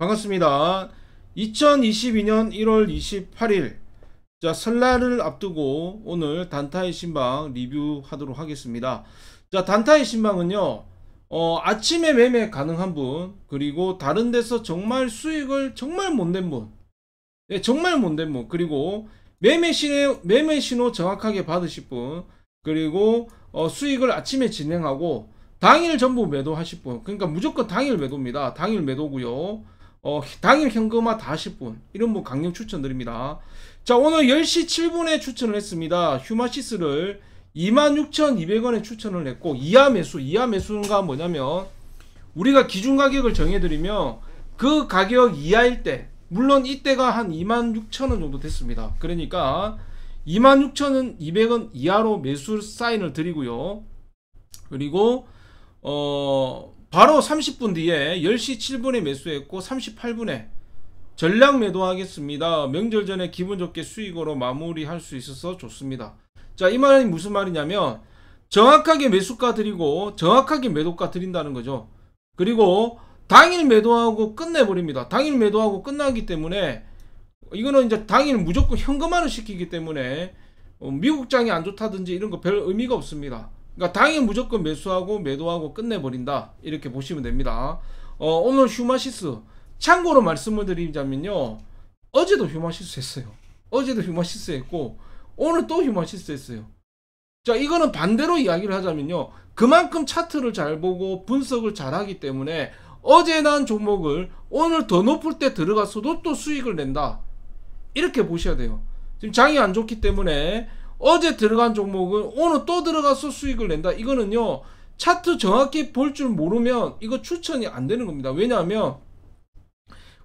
반갑습니다. 2022년 1월 28일 자 설날을 앞두고 오늘 단타의 신방 리뷰하도록 하겠습니다. 자 단타의 신방은요. 어, 아침에 매매 가능한 분 그리고 다른 데서 정말 수익을 정말 못 낸분 네, 예, 정말 못 낸분 그리고 매매 신호, 매매 신호 정확하게 받으실 분 그리고 어, 수익을 아침에 진행하고 당일 전부 매도하실 분 그러니까 무조건 당일 매도입니다. 당일 매도고요. 어, 당일 현금화 40분 이런 분 강력 추천드립니다 자 오늘 10시 7분에 추천을 했습니다 휴마시스를 26,200원에 추천을 했고 이하 매수 이하 매수가 뭐냐면 우리가 기준 가격을 정해드리면 그 가격 이하일 때 물론 이때가 한 26,000원 정도 됐습니다 그러니까 26,200원 이하로 매수 사인을 드리고요 그리고 어 바로 30분 뒤에 10시 7분에 매수했고 38분에 전량 매도하겠습니다. 명절 전에 기분 좋게 수익으로 마무리할 수 있어서 좋습니다. 자, 이 말이 무슨 말이냐면 정확하게 매수가 드리고 정확하게 매도가 드린다는 거죠. 그리고 당일 매도하고 끝내버립니다. 당일 매도하고 끝나기 때문에 이거는 이제 당일 무조건 현금화를 시키기 때문에 어, 미국장이 안 좋다든지 이런 거 별 의미가 없습니다. 그러니까 당일 무조건 매수하고 매도하고 끝내버린다 이렇게 보시면 됩니다 어, 오늘 휴마시스 참고로 말씀을 드리자면요 어제도 휴마시스 했어요 어제도 휴마시스 했고 오늘 또 휴마시스 했어요 자 이거는 반대로 이야기를 하자면요 그만큼 차트를 잘 보고 분석을 잘 하기 때문에 어제 난 종목을 오늘 더 높을 때 들어갔어도 또 수익을 낸다 이렇게 보셔야 돼요 지금 장이 안 좋기 때문에 어제 들어간 종목은 오늘 또 들어가서 수익을 낸다 이거는요 차트 정확히 볼 줄 모르면 이거 추천이 안 되는 겁니다 왜냐하면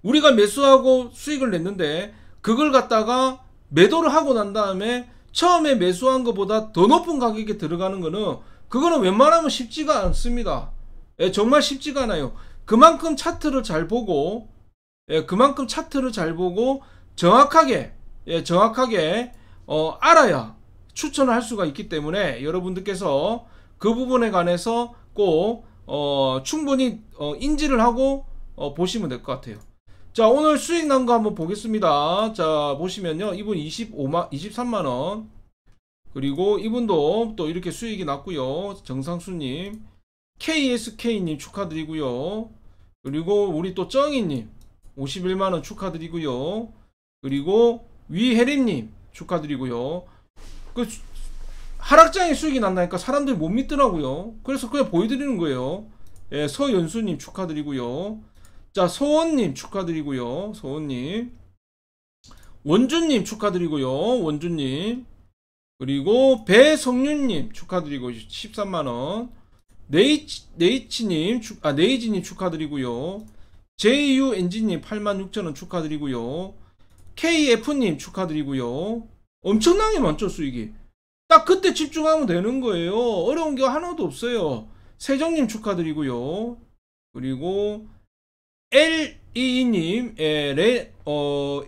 우리가 매수하고 수익을 냈는데 그걸 갖다가 매도를 하고 난 다음에 처음에 매수한 것보다 더 높은 가격에 들어가는 거는 그거는 웬만하면 쉽지가 않습니다 예, 정말 쉽지가 않아요 그만큼 차트를 잘 보고 예, 그만큼 차트를 잘 보고 정확하게 예, 정확하게 어, 알아야 추천을 할 수가 있기 때문에 여러분들께서 그 부분에 관해서 꼭 어, 충분히 어, 인지를 하고 어, 보시면 될 것 같아요 자 오늘 수익 난 거 한번 보겠습니다 자 보시면요 이분 25만 23만원 그리고 이분도 또 이렇게 수익이 났고요 정상수님 KSK님 축하드리고요 그리고 우리 또 정이님 51만원 축하드리고요 그리고 위혜림님 축하드리고요 그 하락장의 수익이 난다니까 사람들이 못 믿더라고요. 그래서 그냥 보여드리는 거예요. 예, 서연수님 축하드리고요. 자, 서원님 축하드리고요. 서원님. 원주님 축하드리고요. 원주님. 그리고 배성윤님 축하드리고 13만원. 네이치, 네이치님, 축, 아, 네이지님 축하드리고요. JUNG님 86,000원 축하드리고요. KF님 축하드리고요. 엄청나게 많죠 수익이 딱 그때 집중하면 되는 거예요 어려운 게 하나도 없어요 세정님 축하드리고요 그리고 LE님 e 예, 레, 어,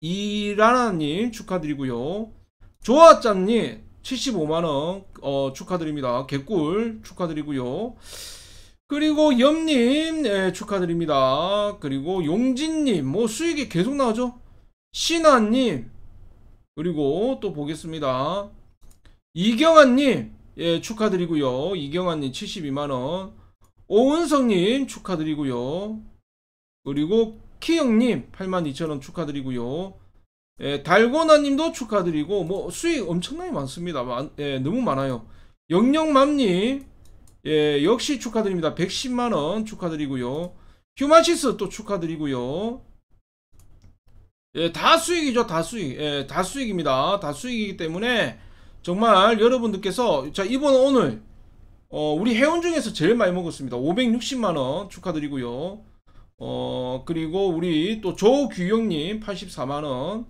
이라나님 축하드리고요 조아짬님 75만원 어, 축하드립니다 개꿀 축하드리고요 그리고 염님 예, 축하드립니다 그리고 용진님 뭐 수익이 계속 나오죠 신하님 그리고 또 보겠습니다. 이경환님예 축하드리고요. 이경환님 72만원 오은성님 축하드리고요. 그리고 키영님 82,000원 축하드리고요. 예, 달고나님도 축하드리고 뭐 수익 엄청나게 많습니다. 많, 예, 너무 많아요. 영영맘님 예, 역시 축하드립니다. 110만원 축하드리고요. 휴마시스 또 축하드리고요. 예, 다 수익이죠. 다 수익. 예, 다 수익입니다. 다 수익이기 때문에 정말 여러분들께서 자, 이번 오늘 어, 우리 회원 중에서 제일 많이 먹었습니다. 560만 원 축하드리고요. 어, 그리고 우리 또 조규영 님 84만 원.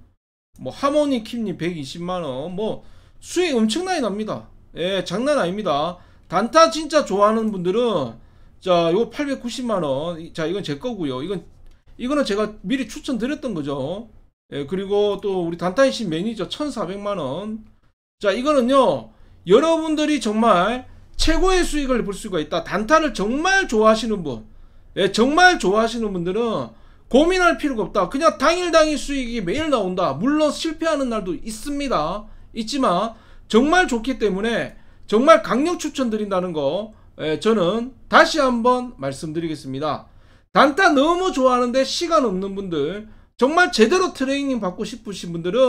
뭐 하모니 킴님 120만 원. 뭐 수익 엄청나게 납니다. 예, 장난 아닙니다. 단타 진짜 좋아하는 분들은 자, 요거 890만 원. 자, 이건 제 거고요. 이건 이거는 제가 미리 추천드렸던 거죠. 예, 그리고 또 우리 단타이신 매니저 1,400만원. 자, 이거는요, 여러분들이 정말 최고의 수익을 볼 수가 있다. 단타를 정말 좋아하시는 분, 예, 정말 좋아하시는 분들은 고민할 필요가 없다. 그냥 당일당일 수익이 매일 나온다. 물론 실패하는 날도 있습니다. 있지만, 정말 좋기 때문에 정말 강력 추천드린다는 거, 예, 저는 다시 한번 말씀드리겠습니다. 단타 너무 좋아하는데 시간 없는 분들, 정말 제대로 트레이닝 받고 싶으신 분들은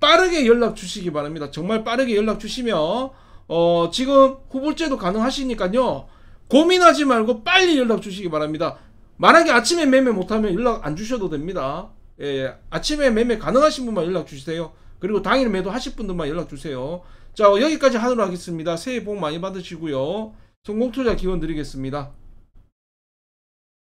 빠르게 연락 주시기 바랍니다. 정말 빠르게 연락 주시면 어 지금 후불제도 가능하시니까요. 고민하지 말고 빨리 연락 주시기 바랍니다. 만약에 아침에 매매 못하면 연락 안 주셔도 됩니다. 예, 예, 아침에 매매 가능하신 분만 연락 주세요. 그리고 당일 매도 하실 분들만 연락 주세요. 자 여기까지 하도록 하겠습니다. 새해 복 많이 받으시고요. 성공 투자 기원 드리겠습니다.